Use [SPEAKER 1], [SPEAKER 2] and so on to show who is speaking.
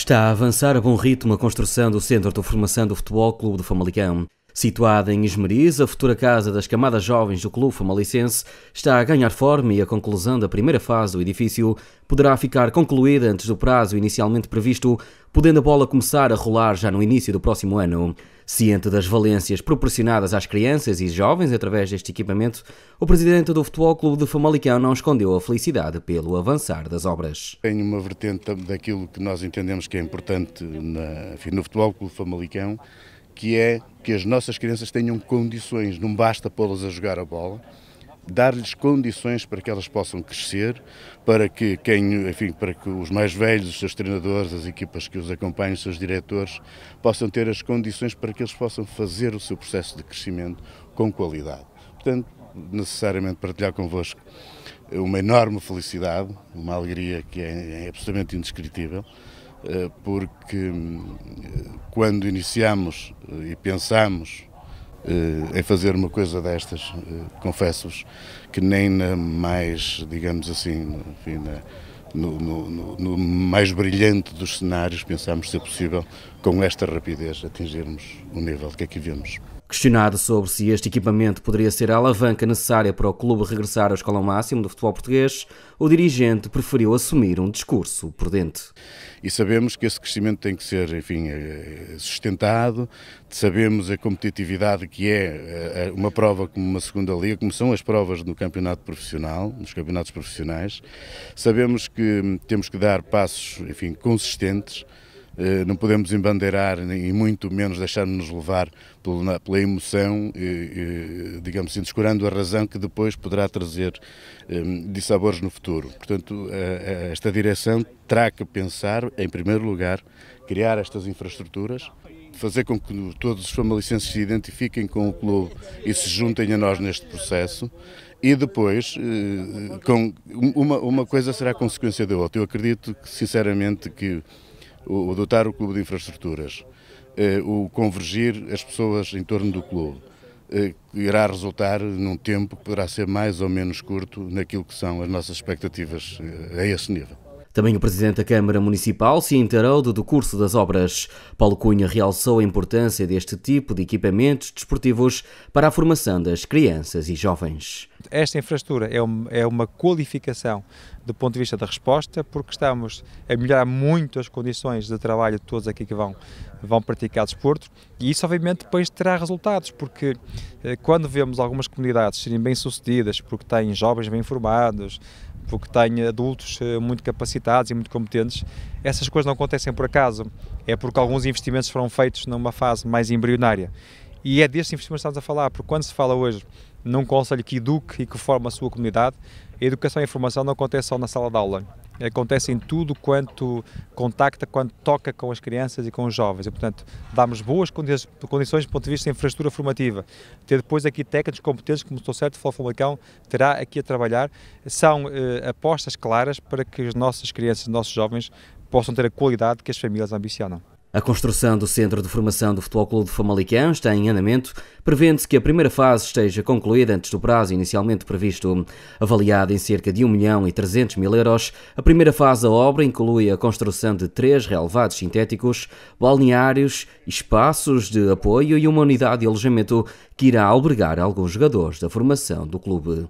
[SPEAKER 1] Está a avançar a bom ritmo a construção do Centro de Formação do Futebol Clube do Famalicão. Situada em Esmeriz, a futura casa das camadas jovens do Clube Famalicense está a ganhar forma e a conclusão da primeira fase do edifício poderá ficar concluída antes do prazo inicialmente previsto, podendo a bola começar a rolar já no início do próximo ano. Ciente das valências proporcionadas às crianças e jovens através deste equipamento, o presidente do Futebol Clube de Famalicão não escondeu a felicidade pelo avançar das obras. Tem uma vertente daquilo que nós
[SPEAKER 2] entendemos que é importante na, enfim, no Futebol Clube Famalicão, que é que as nossas crianças tenham condições, não basta pô-las a jogar a bola, dar-lhes condições para que elas possam crescer, para que quem, enfim, para que os mais velhos, os seus treinadores, as equipas que os acompanham, os seus diretores, possam ter as condições para que eles possam fazer o seu processo de crescimento com qualidade. Portanto, necessariamente partilhar convosco uma enorme felicidade, uma alegria que é absolutamente indescritível. Eh, porque hum, eh, quando iniciamos eh, e pensamos em fazer uma coisa destas, confesso-vos que nem na mais, digamos assim, enfim, na, no, no, no, mais brilhante dos cenários pensámos ser possível, com esta rapidez, atingirmos o nível que aqui vemos.
[SPEAKER 1] Questionado sobre se este equipamento poderia ser a alavanca necessária para o clube regressar ao escalão máximo do futebol português, o dirigente preferiu assumir um discurso prudente. E
[SPEAKER 2] sabemos que esse crescimento tem que ser, enfim, eh, sustentado, sabemos a competitividade que é eh, eh, uma prova como uma segunda liga, como são as provas no campeonato profissional, nos campeonatos profissionais, sabemos que temos que dar passos, enfim, consistentes, eh, não podemos embandeirar e muito menos deixar nos levar pela, pela emoção, digamos assim, descurando a razão que depois poderá trazer hum, dissabores no futuro. Portanto, eh, eh, esta direção terá que pensar, em primeiro lugar, criar estas infraestruturas, fazer com que todos os famalicenses se identifiquem com o clube e se juntem a nós neste processo. E depois, com uma, uma coisa será consequência da outra. Eu acredito que, sinceramente que o, dotar o clube de infraestruturas, eh, o convergir as pessoas em torno do clube, eh, irá resultar num tempo que poderá ser mais ou menos curto naquilo
[SPEAKER 1] que são as nossas expectativas eh, a esse nível. Também o Presidente da Câmara Municipal se inteirou do curso das obras. Paulo Cunha realçou a importância deste tipo de equipamentos desportivos para a formação das crianças e jovens.
[SPEAKER 3] Esta infraestrutura é uma, é uma qualificação do ponto de vista da resposta, porque estamos a melhorar muito as condições de trabalho de todos aqui que vão, vão praticar desporto e isso obviamente depois terá resultados, porque eh, quando vemos algumas comunidades serem bem-sucedidas, porque têm jovens bem formados, porque tem adultos eh, muito capacitados e muito competentes. Essas coisas não acontecem por acaso, é porque alguns investimentos foram feitos numa fase mais embrionária. E é destes investimentos que estamos a falar, porque quando se fala hoje num conselho que eduque e que forma a sua comunidade, a educação e a formação não acontece só na sala de aula, acontece em tudo quanto contacta, quanto toca com as crianças e com os jovens. E, portanto, damos boas condições do ponto de vista da infraestrutura formativa. Ter depois aqui técnicos competentes, como estou certo, o Flávio terá aqui a trabalhar. São eh, apostas claras para que as nossas crianças, os nossos jovens, possam ter a qualidade que as famílias ambicionam.
[SPEAKER 1] A construção do Centro de Formação do Futebol Clube de Famalicão está em andamento, prevendo-se que a primeira fase esteja concluída antes do prazo inicialmente previsto. Avaliada em cerca de 1 milhão e 300 mil euros, a primeira fase da obra inclui a construção de três relevados sintéticos, balneários, espaços de apoio e uma unidade de alojamento que irá albergar alguns jogadores da formação do clube.